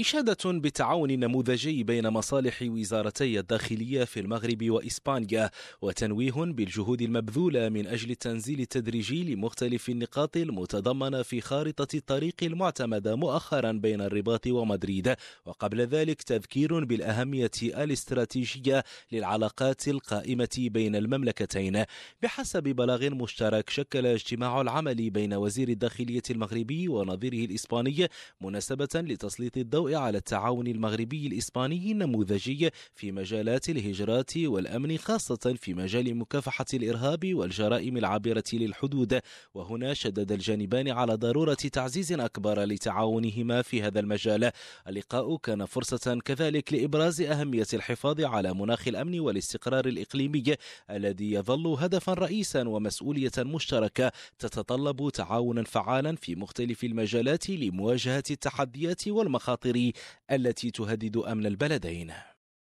إشادة بتعاون نموذجي بين مصالح وزارتي الداخلية في المغرب وإسبانيا وتنويه بالجهود المبذولة من أجل التنزيل التدريجي لمختلف النقاط المتضمنة في خارطة الطريق المعتمدة مؤخرا بين الرباط ومدريد وقبل ذلك تذكير بالأهمية الاستراتيجية للعلاقات القائمة بين المملكتين بحسب بلاغ مشترك شكل اجتماع العمل بين وزير الداخلية المغربي ونظيره الإسباني مناسبة لتسليط الضوء الضوء على التعاون المغربي الإسباني النموذجي في مجالات الهجرات والأمن خاصة في مجال مكافحة الإرهاب والجرائم العابرة للحدود وهنا شدد الجانبان على ضرورة تعزيز أكبر لتعاونهما في هذا المجال اللقاء كان فرصة كذلك لإبراز أهمية الحفاظ على مناخ الأمن والاستقرار الإقليمي الذي يظل هدفا رئيسا ومسؤولية مشتركة تتطلب تعاونا فعالا في مختلف المجالات لمواجهة التحديات والمخاطر التي تهدد امن البلدين